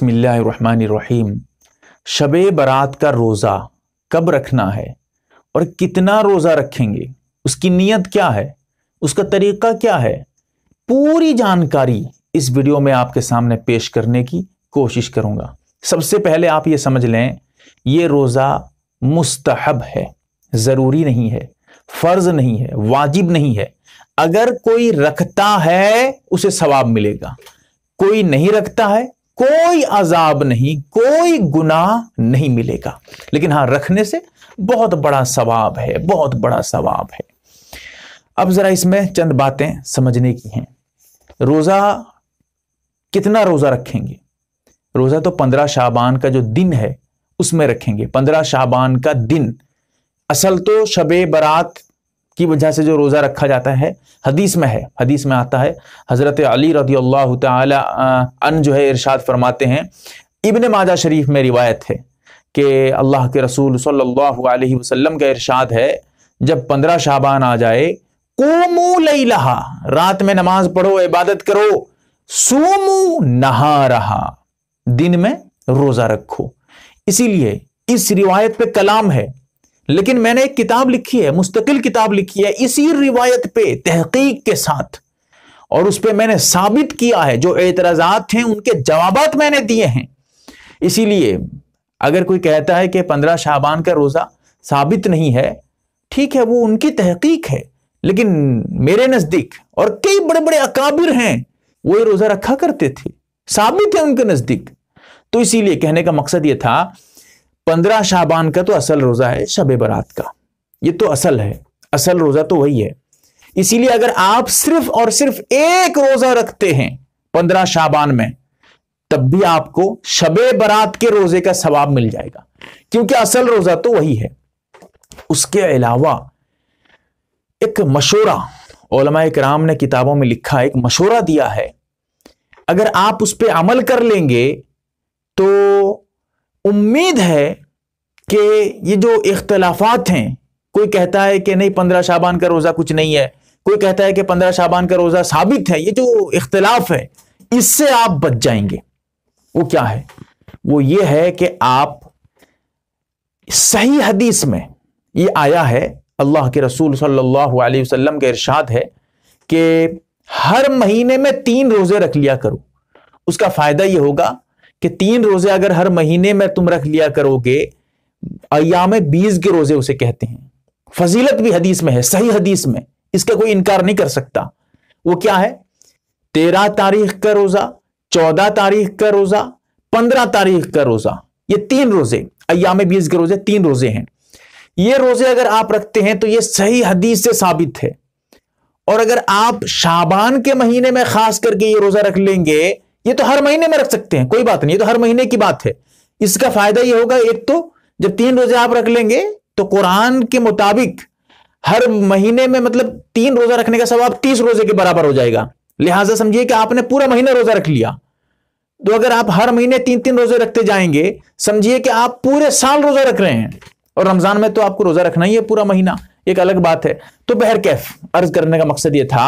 बसमीम शब बारात का रोज़ा कब रखना है और कितना रोज़ा रखेंगे उसकी नीयत क्या है उसका तरीक़ा क्या है पूरी जानकारी इस वीडियो में आपके सामने पेश करने की कोशिश करूंगा सबसे पहले आप ये समझ लें ये रोज़ा मुस्तहब है ज़रूरी नहीं है फ़र्ज़ नहीं है वाजिब नहीं है अगर कोई रखता है उसे सवाब मिलेगा कोई नहीं रखता है कोई अजाब नहीं कोई गुनाह नहीं मिलेगा लेकिन हां रखने से बहुत बड़ा सवाब है बहुत बड़ा सवाब है अब जरा इसमें चंद बातें समझने की हैं रोजा कितना रोजा रखेंगे रोजा तो पंद्रह शाबान का जो दिन है उसमें रखेंगे पंद्रह शाबान का दिन असल तो शबे बरात की वजह से जो रोज़ा रखा जाता है हदीस में है हदीस में आता है हज़रत अली रदी अल्लाह तन जो है इरशाद फरमाते हैं इब्ने माजा शरीफ में रिवायत है कि अल्लाह के रसूल सल्लल्लाहु अलैहि वसल्लम का इरशाद है जब पंद्रह शाबान आ जाए कोमू लई लहा रात में नमाज पढ़ो इबादत करो सोमू नहा रहा दिन में रोज़ा रखो इसीलिए इस रिवायत पे कलाम है लेकिन मैंने एक किताब लिखी है मुस्तकिल किताब लिखी है इसी रिवायत पे तहकीक के साथ और उस पर मैंने साबित किया है जो एतराजात हैं उनके जवाब मैंने दिए हैं इसीलिए अगर कोई कहता है कि पंद्रह शाहबान का रोज़ा साबित नहीं है ठीक है वो उनकी तहकीक है लेकिन मेरे नज़दीक और कई बड़े बड़े अकाबिर हैं वो ये रोज़ा रखा करते थे साबित है उनके नज़दीक तो इसीलिए कहने का मकसद ये था पंद्रह शाबान का तो असल रोज़ा है शब बरात का ये तो असल है असल रोज़ा तो वही है इसीलिए अगर आप सिर्फ और सिर्फ एक रोज़ा रखते हैं पंद्रह शाबान में तब भी आपको शब बरात के रोज़े का सवाब मिल जाएगा क्योंकि असल रोज़ा तो वही है उसके अलावा एक मशोरा ओलमा कराम ने किताबों में लिखा एक मशोरा दिया है अगर आप उस पर अमल कर लेंगे तो उम्मीद है कि ये जो इख्तलाफात हैं कोई कहता है कि नहीं पंद्रह शाबान का रोज़ा कुछ नहीं है कोई कहता है कि पंद्रह शाबान का रोज़ा साबित है ये जो इख्तलाफ है इससे आप बच जाएंगे वो क्या है वो ये है कि आप सही हदीस में ये आया है अल्लाह के रसूल सल्लल्लाहु अलैहि वसल्लम के इरशाद है कि हर महीने में तीन रोज़े रख लिया करो उसका फ़ायदा ये होगा कि तीन रोजे अगर हर महीने में तुम रख लिया करोगे अयाम बीज के रोजे उसे कहते हैं फजीलत भी हदीस में है सही हदीस में इसका कोई इनकार नहीं कर सकता वो क्या है तेरह तारीख का रोजा चौदह तारीख का रोजा पंद्रह तारीख का रोजा ये तीन रोजे अयाम बीज के रोजे तीन रोजे हैं ये रोजे अगर आप रखते हैं तो ये सही हदीस से साबित है और अगर आप शाबान के महीने में खास करके ये रोजा रख लेंगे ये तो हर महीने में रख सकते हैं कोई बात नहीं ये तो हर महीने की बात है इसका फायदा ये होगा एक तो जब तीन रोजे आप रख लेंगे तो कुरान के मुताबिक हर महीने में मतलब तीन रोजा रखने का सवाब तीस रोजे के बराबर हो जाएगा लिहाजा समझिए कि आपने पूरा महीना रोजा रख लिया तो अगर आप हर महीने तीन तीन रोजे रखते जाएंगे समझिए कि आप पूरे साल रोजा रख रहे हैं और रमजान में तो आपको रोजा रखना ही है पूरा महीना एक अलग बात है तो बहर कैफ अर्ज करने का मकसद ये था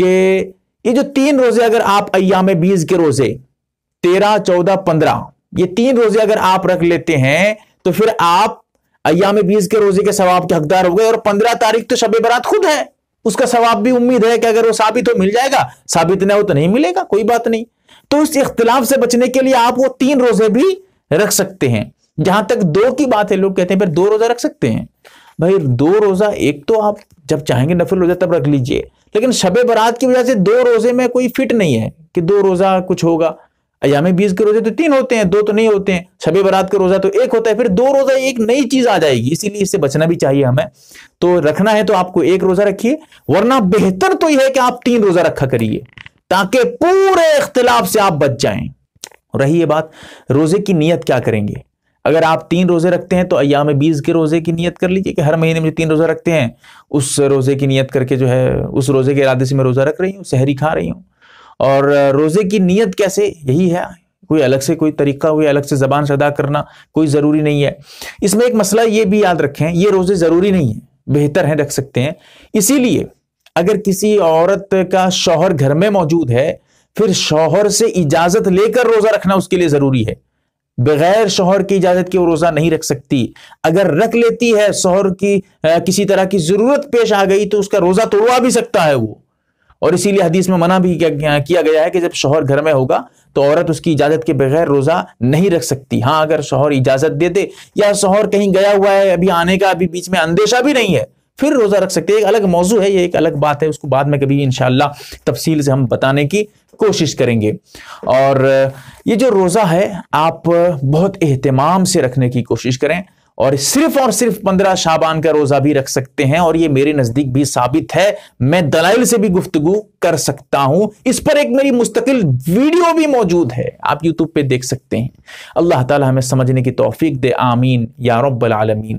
कि ये जो तीन रोजे अगर आप अयाम बीज के रोजे तेरह चौदह पंद्रह ये तीन रोजे अगर आप रख लेते हैं तो फिर आप अयाम बीज के रोजे के सवाब के हकदार हो गए और पंद्रह तारीख तो शबे बरात खुद है उसका सवाब भी उम्मीद है कि अगर वो साबित हो मिल जाएगा साबित ना हो तो नहीं मिलेगा कोई बात नहीं तो इस इख्तिलाफ से बचने के लिए आप वो तीन रोजे भी रख सकते हैं जहां तक दो की बात है लोग कहते हैं फिर दो रोजा रख सकते हैं भाई दो रोजा एक तो आप जब चाहेंगे नफिल रोजा तब रख लीजिए लेकिन शब बरात की वजह से दो रोजे में कोई फिट नहीं है कि दो रोजा कुछ होगा अयाम बीस के रोजे तो तीन होते हैं दो तो नहीं होते हैं शब बारात का रोजा तो एक होता है फिर दो रोजा एक नई चीज आ जाएगी इसीलिए इससे बचना भी चाहिए हमें तो रखना है तो आपको एक रोजा रखिए वरना बेहतर तो यह है कि आप तीन रोजा रखा करिए ताकि पूरे इख्तलाफ से आप बच जाएं रही ये बात रोजे की नीयत क्या करेंगे अगर आप तीन रोजे रखते हैं तो अयाम बीस के रोजे की नियत कर लीजिए कि हर महीने में तीन रोजा रखते हैं उस रोजे की नियत करके जो है उस रोजे के इरादे से मैं रोजा रख रही हूँ सहरी खा रही हूँ और रोजे की नियत कैसे यही है कोई अलग से कोई तरीका हुई अलग से जबान से अदा करना कोई ज़रूरी नहीं है इसमें एक मसला ये भी याद रखें ये रोज़े ज़रूरी नहीं है बेहतर है रख सकते हैं इसीलिए अगर किसी औरत का शौहर घर में मौजूद है फिर शौहर से इजाज़त लेकर रोज़ा रखना उसके लिए ज़रूरी है बगैर शोहर की इजाजत के वो रोजा नहीं रख सकती अगर रख लेती है शोहर की आ, किसी तरह की जरूरत पेश आ गई तो उसका रोजा तोड़वा भी सकता है वो और इसीलिए हदीस में मना भी किया गया है कि जब शोहर घर में होगा तो औरत उसकी इजाजत के बगैर रोजा नहीं रख सकती हाँ अगर शोहर इजाजत दे दे या शोहर कहीं गया हुआ है अभी आने का अभी बीच में अंदेशा भी नहीं है फिर रोज़ा रख सकते हैं एक अलग मौजू है ये एक अलग बात है उसको बाद में कभी इन तफसील से हम बताने की कोशिश करेंगे और ये जो रोज़ा है आप बहुत एहतमाम से रखने की कोशिश करें और सिर्फ और सिर्फ पंद्रह शाबान का रोज़ा भी रख सकते हैं और ये मेरे नज़दीक भी साबित है मैं दलाइल से भी गुफ्तगु कर सकता हूं इस पर एक मेरी मुस्तकिल वीडियो भी मौजूद है आप यूट्यूब पे देख सकते हैं अल्लाह ताला हमें समझने की तौफीक दे आमीन या रब्बल आलमीन